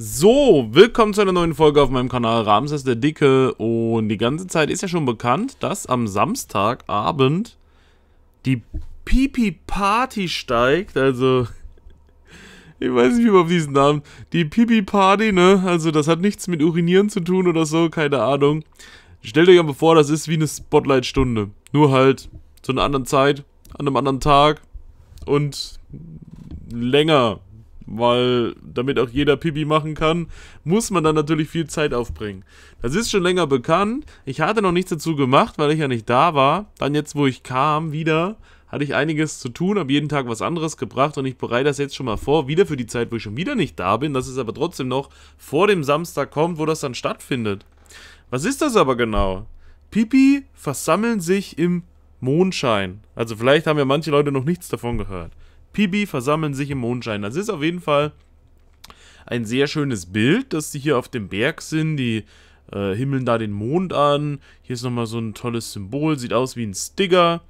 So, willkommen zu einer neuen Folge auf meinem Kanal Ramses der Dicke und die ganze Zeit ist ja schon bekannt, dass am Samstagabend die Pipi Party steigt, also ich weiß nicht, wie man auf diesen Namen, die Pipi Party, ne, also das hat nichts mit Urinieren zu tun oder so, keine Ahnung. Stellt euch aber vor, das ist wie eine Spotlight-Stunde, nur halt zu einer anderen Zeit, an einem anderen Tag und länger, weil damit auch jeder Pipi machen kann, muss man dann natürlich viel Zeit aufbringen. Das ist schon länger bekannt. Ich hatte noch nichts dazu gemacht, weil ich ja nicht da war. Dann jetzt, wo ich kam, wieder hatte ich einiges zu tun, habe jeden Tag was anderes gebracht und ich bereite das jetzt schon mal vor, wieder für die Zeit, wo ich schon wieder nicht da bin, dass es aber trotzdem noch vor dem Samstag kommt, wo das dann stattfindet. Was ist das aber genau? Pipi versammeln sich im Mondschein. Also vielleicht haben ja manche Leute noch nichts davon gehört. Pibi versammeln sich im Mondschein. Das also ist auf jeden Fall ein sehr schönes Bild, dass die hier auf dem Berg sind, die äh, himmeln da den Mond an. Hier ist nochmal so ein tolles Symbol, sieht aus wie ein Sticker.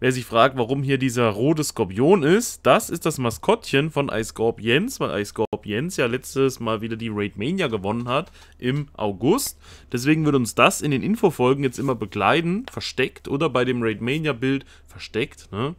Wer sich fragt, warum hier dieser rote Skorpion ist, das ist das Maskottchen von Eiskorpions, weil Eiskorpions ja letztes Mal wieder die Raid Mania gewonnen hat im August. Deswegen wird uns das in den Infofolgen jetzt immer begleiten, versteckt oder bei dem Raid Mania Bild versteckt. Ne?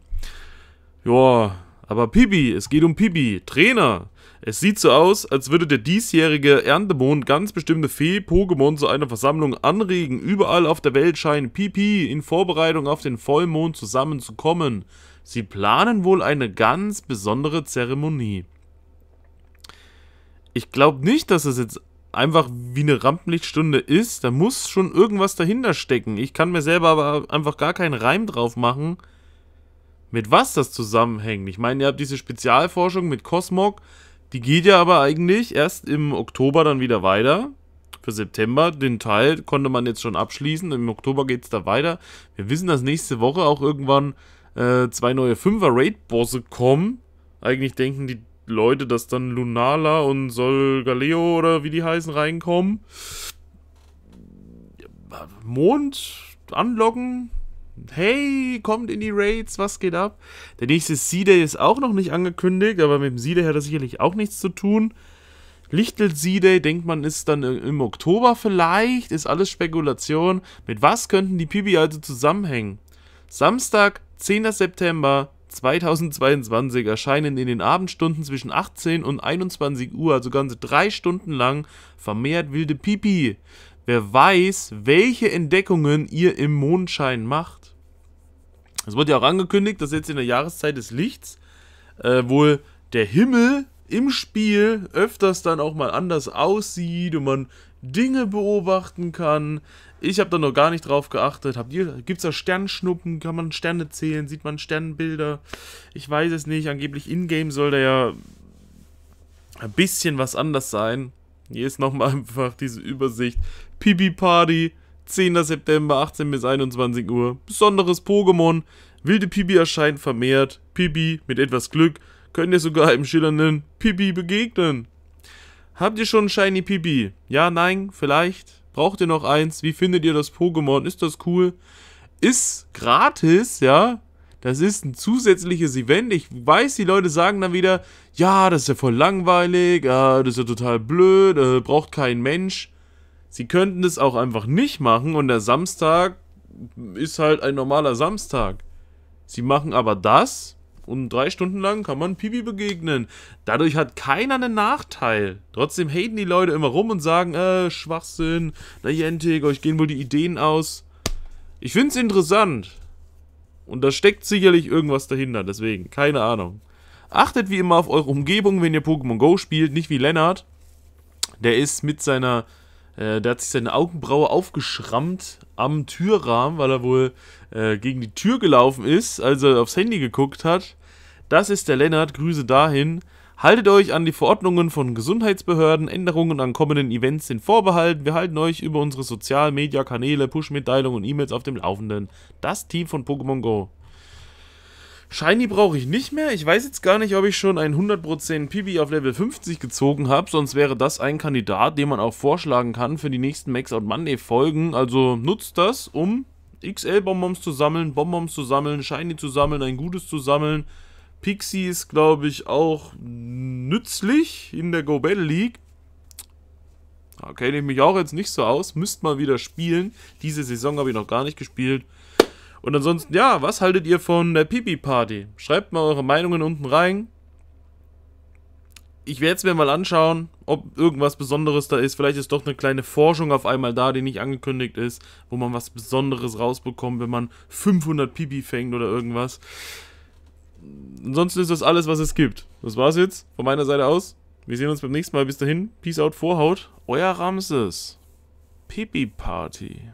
Ja, aber Pibi, es geht um Pibi, Trainer. Es sieht so aus, als würde der diesjährige Erntemond ganz bestimmte Fee-Pokémon zu einer Versammlung anregen. Überall auf der Welt scheinen Pipi in Vorbereitung auf den Vollmond zusammenzukommen. Sie planen wohl eine ganz besondere Zeremonie. Ich glaube nicht, dass es jetzt einfach wie eine Rampenlichtstunde ist. Da muss schon irgendwas dahinter stecken. Ich kann mir selber aber einfach gar keinen Reim drauf machen mit was das zusammenhängt. Ich meine, ihr habt diese Spezialforschung mit Cosmog, die geht ja aber eigentlich erst im Oktober dann wieder weiter. Für September, den Teil konnte man jetzt schon abschließen. Im Oktober geht es da weiter. Wir wissen, dass nächste Woche auch irgendwann äh, zwei neue Fünfer-Raid-Bosse kommen. Eigentlich denken die Leute, dass dann Lunala und Solgaleo oder wie die heißen reinkommen. Mond anlocken, Hey, kommt in die Raids, was geht ab? Der nächste sea day ist auch noch nicht angekündigt, aber mit dem sea day hat er sicherlich auch nichts zu tun. Lichtel sea day denkt man, ist dann im Oktober vielleicht, ist alles Spekulation. Mit was könnten die PB also zusammenhängen? Samstag, 10. September 2022 erscheinen in den Abendstunden zwischen 18 und 21 Uhr, also ganze drei Stunden lang, vermehrt wilde Pipi. Wer weiß, welche Entdeckungen ihr im Mondschein macht. Es wurde ja auch angekündigt, dass jetzt in der Jahreszeit des Lichts äh, wohl der Himmel im Spiel öfters dann auch mal anders aussieht und man Dinge beobachten kann. Ich habe da noch gar nicht drauf geachtet. Gibt es da Sternschnuppen? Kann man Sterne zählen? Sieht man Sternbilder? Ich weiß es nicht. Angeblich in-game soll da ja ein bisschen was anders sein. Hier ist nochmal einfach diese Übersicht. Pipi Party 10. September, 18 bis 21 Uhr. Besonderes Pokémon. Wilde Pibi erscheint vermehrt. Pibi, mit etwas Glück, könnt ihr sogar einem schillernden Pibi begegnen. Habt ihr schon ein Shiny Pibi? Ja, nein, vielleicht? Braucht ihr noch eins? Wie findet ihr das Pokémon? Ist das cool? Ist gratis, ja? Das ist ein zusätzliches Event. Ich weiß, die Leute sagen dann wieder, ja, das ist ja voll langweilig, ja, ah, das ist ja total blöd, äh, braucht kein Mensch. Sie könnten es auch einfach nicht machen und der Samstag ist halt ein normaler Samstag. Sie machen aber das und drei Stunden lang kann man Pipi begegnen. Dadurch hat keiner einen Nachteil. Trotzdem haten die Leute immer rum und sagen, äh, Schwachsinn, na Jentik, euch gehen wohl die Ideen aus. Ich finde es interessant. Und da steckt sicherlich irgendwas dahinter, deswegen, keine Ahnung. Achtet wie immer auf eure Umgebung, wenn ihr Pokémon Go spielt, nicht wie Lennart. Der ist mit seiner äh, der hat sich seine Augenbraue aufgeschrammt am Türrahmen, weil er wohl äh, gegen die Tür gelaufen ist, als er aufs Handy geguckt hat. Das ist der Lennart, Grüße dahin. Haltet euch an die Verordnungen von Gesundheitsbehörden, Änderungen an kommenden Events sind vorbehalten. Wir halten euch über unsere sozialmedia kanäle Push-Mitteilungen und E-Mails auf dem Laufenden. Das Team von Pokémon Go. Shiny brauche ich nicht mehr. Ich weiß jetzt gar nicht, ob ich schon einen 100% PB auf Level 50 gezogen habe. Sonst wäre das ein Kandidat, den man auch vorschlagen kann für die nächsten Max Out Monday Folgen. Also nutzt das, um XL-Bonbons zu sammeln, Bonbons zu sammeln, Shiny zu sammeln, ein Gutes zu sammeln. Pixie ist, glaube ich, auch nützlich in der Go Battle League. Da kenne ich mich auch jetzt nicht so aus. Müsst mal wieder spielen. Diese Saison habe ich noch gar nicht gespielt. Und ansonsten, ja, was haltet ihr von der Pipi-Party? Schreibt mal eure Meinungen unten rein. Ich werde es mir mal anschauen, ob irgendwas Besonderes da ist. Vielleicht ist doch eine kleine Forschung auf einmal da, die nicht angekündigt ist, wo man was Besonderes rausbekommt, wenn man 500 Pipi fängt oder irgendwas. Ansonsten ist das alles, was es gibt. Das war's jetzt von meiner Seite aus. Wir sehen uns beim nächsten Mal. Bis dahin. Peace out, Vorhaut. Euer Ramses. Pipi-Party.